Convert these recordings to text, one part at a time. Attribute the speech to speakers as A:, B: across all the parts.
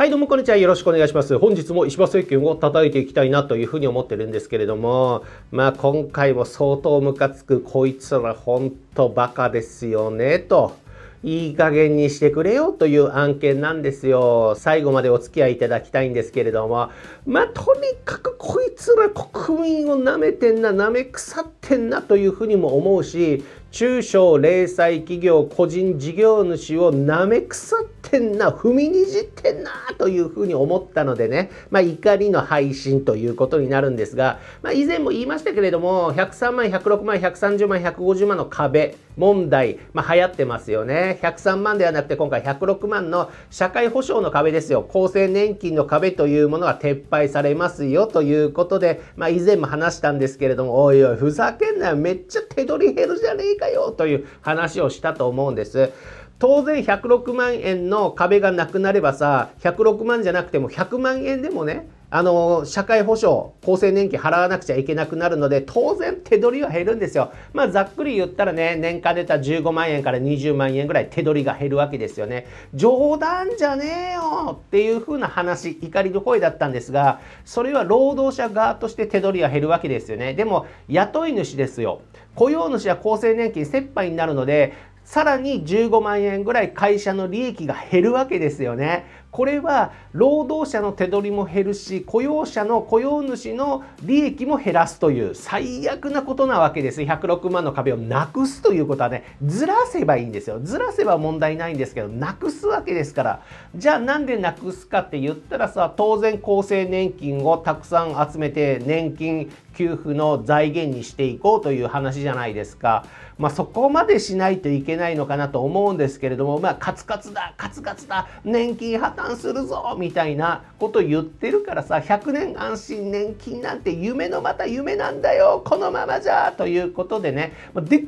A: はい、どうもこんにちは。よろしくお願いします。本日も石破政権を叩いていきたいなというふうに思ってるんですけれども、まあ今回も相当ムカつく、こいつらほんとバカですよね、と。いい加減にしてくれよという案件なんですよ。最後までお付き合いいただきたいんですけれども、まあ、とにかくこいつら国民を舐めてんな、舐め腐ってんなというふうにも思うし、中小零細企業個人事業主をなめくさってんな踏みにじってんなというふうに思ったのでね、まあ、怒りの配信ということになるんですが、まあ、以前も言いましたけれども103万106万130万150万の壁問題、まあ、流行ってますよね103万ではなくて今回106万の社会保障の壁ですよ厚生年金の壁というものが撤廃されますよということで、まあ、以前も話したんですけれどもおいおいふざけんなよめっちゃ手取り減るじゃねえかかよという話をしたと思うんです。当然106万円の壁がなくなればさ、106万じゃなくても100万円でもね、あの、社会保障、厚生年金払わなくちゃいけなくなるので、当然手取りは減るんですよ。まあ、ざっくり言ったらね、年間出た15万円から20万円ぐらい手取りが減るわけですよね。冗談じゃねえよっていう風な話、怒りの声だったんですが、それは労働者側として手取りは減るわけですよね。でも、雇い主ですよ。雇用主は厚生年金折半になるので、さらに15万円ぐらい会社の利益が減るわけですよね。これは労働者の手取りも減るし雇用者の雇用主の利益も減らすという最悪なことなわけです106万の壁をなくすということはねずらせばいいんですよずらせば問題ないんですけどなくすわけですからじゃあなんでなくすかって言ったらさ当然厚生年金をたくさん集めて年金給付の財源にしていこうという話じゃないですか、まあ、そこまでしないといけないのかなと思うんですけれども、まあ、カツカツだカツカツだ年金破綻するぞみたいなこと言ってるからさ100年安心年金なんて夢のまた夢なんだよこのままじゃということでねできる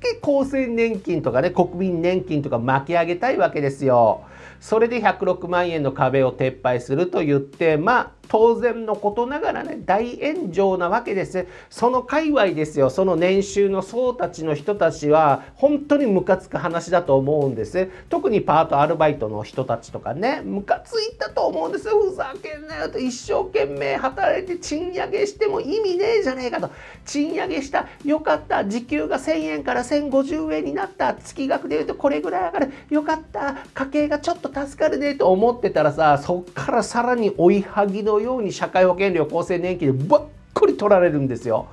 A: け厚生年金とかね、国民年金とか巻き上げたいわけですよ。それで106万円の壁を撤廃すると言って、まあ、当然のことながらね、大炎上なわけです。その界隈ですよ、その年収の層たちの人たちは、本当にムカつく話だと思うんです。特にパート、アルバイトの人たちとかね、ムカついたと思うんですよ。ふざけんなよと、一生懸命働いて賃上げしても意味ねえじゃねえかと。賃上げした、よかった、時給が1000円から1050円になった月額でいうとこれぐらい上がるよかった家計がちょっと助かるねと思ってたらさそっからさらに追いはぎのように社会保険料厚生年金でばっくり取られるんですよ。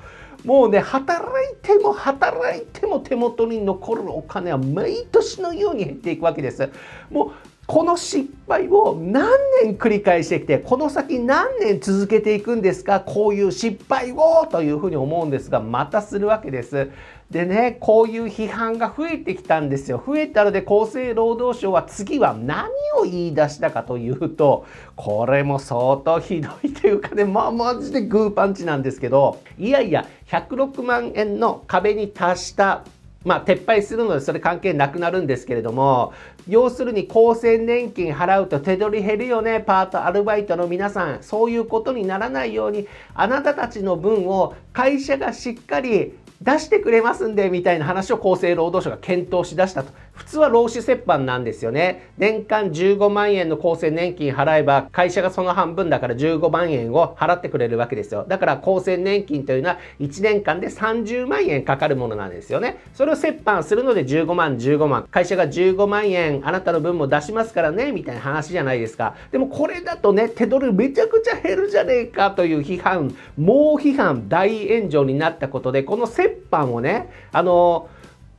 A: もうね働いても働いても手元に残るお金は毎年のように減っていくわけです。もうこの失敗を何年繰り返してきて、この先何年続けていくんですかこういう失敗をというふうに思うんですが、またするわけです。でね、こういう批判が増えてきたんですよ。増えたので厚生労働省は次は何を言い出したかというと、これも相当ひどいというかね、まあマジでグーパンチなんですけど、いやいや、106万円の壁に達したまあ、撤廃するのでそれ関係なくなるんですけれども、要するに厚生年金払うと手取り減るよね、パート、アルバイトの皆さん。そういうことにならないように、あなたたちの分を会社がしっかり出してくれますんで、みたいな話を厚生労働省が検討しだしたと普通は労使折半なんですよね。年間15万円の厚生年金払えば、会社がその半分だから15万円を払ってくれるわけですよ。だから厚生年金というのは1年間で30万円かかるものなんですよね。それを折半するので15万、15万。会社が15万円、あなたの分も出しますからね、みたいな話じゃないですか。でもこれだとね、手取りめちゃくちゃ減るじゃねえかという批判、猛批判、大炎上になったことで、この折半をね、あの、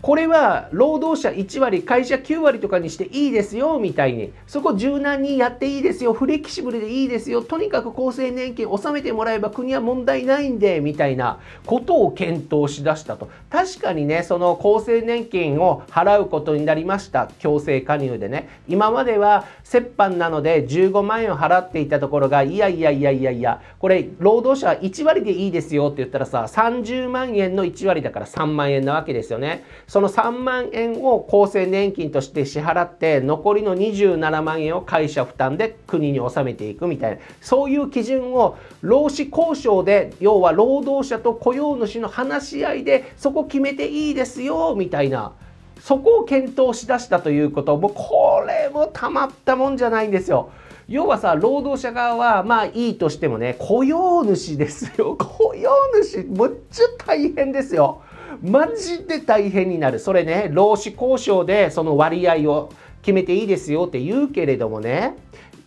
A: これは労働者1割会社9割とかにしていいですよみたいにそこ柔軟にやっていいですよフレキシブルでいいですよとにかく厚生年金納めてもらえば国は問題ないんでみたいなことを検討しだしたと確かにねその厚生年金を払うことになりました強制加入でね今までは折半なので15万円を払っていたところがいやいやいやいやいやこれ労働者は1割でいいですよって言ったらさ30万円の1割だから3万円なわけですよね。その3万円を厚生年金として支払って残りの27万円を会社負担で国に納めていくみたいなそういう基準を労使交渉で要は労働者と雇用主の話し合いでそこ決めていいですよみたいなそこを検討しだしたということもうこれもたまったもんじゃないんですよ。要はさ労働者側はまあいいとしてもね雇用主ですよ雇用主むっちゃ大変ですよ。マジで大変になる。それね、労使交渉でその割合を決めていいですよって言うけれどもね、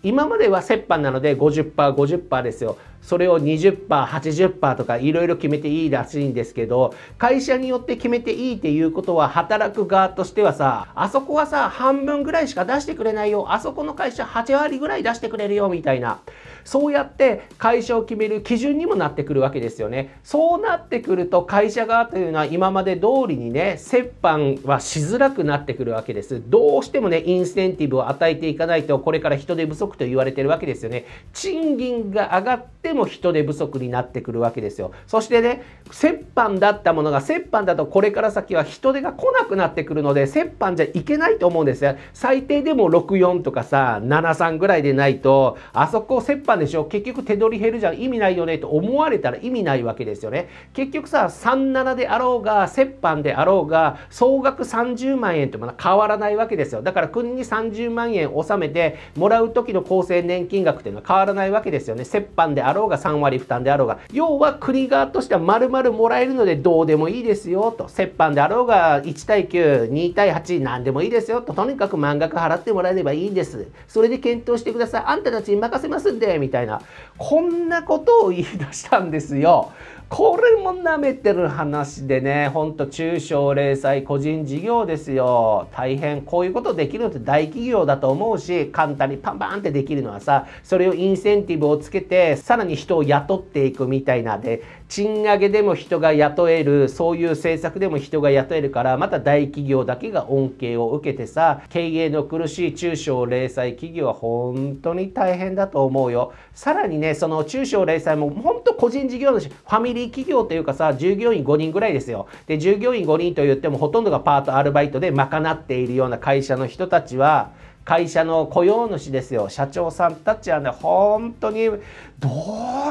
A: 今までは折半なので 50%50% 50ですよ。それを 20%80% とかいろいろ決めていいらしいんですけど会社によって決めていいっていうことは働く側としてはさあそこはさ半分ぐらいしか出してくれないよあそこの会社8割ぐらい出してくれるよみたいなそうやって会社を決める基準にもなってくるわけですよねそうなってくると会社側というのは今まで通りにね折半はしづらくなってくるわけですどうしてもねインセンティブを与えていかないとこれから人手不足と言われてるわけですよね賃金が上がってっても人手不足になってくるわけですよ。そしてね、折半だったものが折半だとこれから先は人手が来なくなってくるので、折半じゃいけないと思うんですよ。最低でも64とかさ、73ぐらいでないと、あそこ折半でしょ結局手取り減るじゃん意味ないよねと思われたら意味ないわけですよね。結局さ、37であろうが、折半であろうが、総額30万円とも変わらないわけですよ。だから国に30万円納めてもらう時の厚生年金額っていうのは変わらないわけですよね。折半であろうろうが3割負担であろうが、要は国側としては丸々もらえるのでどうでもいいですよと、折半であろうが1対9、2対8、何でもいいですよと、とにかく満額払ってもらえればいいんです。それで検討してください。あんたたちに任せますんで、みたいな。こんなことを言い出したんですよ。これも舐めてる話でね、ほんと中小零細個人事業ですよ。大変こういうことできるのって大企業だと思うし、簡単にパンパンってできるのはさ、それをインセンティブをつけて、さらに人を雇っていくみたいなで、賃上げでも人が雇える、そういう政策でも人が雇えるから、また大企業だけが恩恵を受けてさ、経営の苦しい中小零細企業は本当に大変だと思うよ。さらにね、その中小零細も本当個人事業主、ファミリーリー企業というかさ、従業員5人ぐらいですよ。で、従業員5人と言ってもほとんどがパート、アルバイトで賄っているような会社の人たちは、会社の雇用主ですよ社長さんたちはね本当にど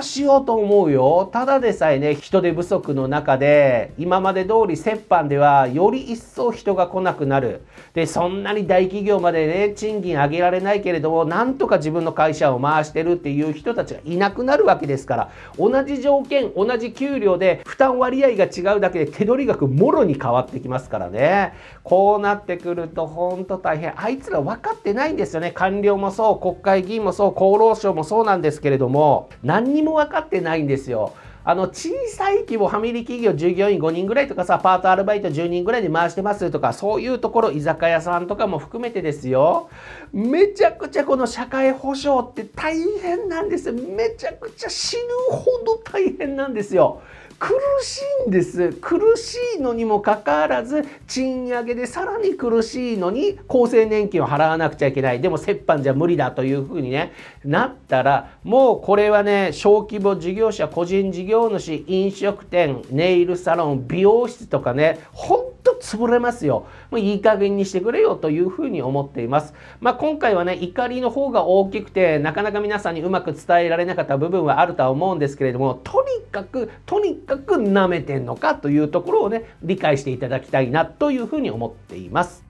A: うしようと思うよただでさえね人手不足の中で今まで通り折半ではより一層人が来なくなるでそんなに大企業までね賃金上げられないけれどもなんとか自分の会社を回してるっていう人たちがいなくなるわけですから同じ条件同じ給料で負担割合が違うだけで手取り額もろに変わってきますからねこうなってくるとほんと大変あいつら分かっててないんですよね官僚もそう国会議員もそう厚労省もそうなんですけれども何にも分かってないんですよ。あの小さい規模ファミリー企業従業員5人ぐらいとかさパートアルバイト10人ぐらいで回してますとかそういうところ居酒屋さんとかも含めてですよめちゃくちゃこの社会保障って大変なんですめちゃくちゃ死ぬほど大変なんですよ。苦しいんです苦しいのにもかかわらず賃上げでさらに苦しいのに厚生年金を払わなくちゃいけないでも折半じゃ無理だというふうに、ね、なったらもうこれはね小規模事業者個人事業主飲食店ネイルサロン美容室とかね本と潰れますよ。もういい加減にしてくれよというふうに思っています。まあ、今回はね、怒りの方が大きくて、なかなか皆さんにうまく伝えられなかった部分はあるとは思うんですけれども、とにかく、とにかく舐めてんのかというところをね、理解していただきたいなというふうに思っています。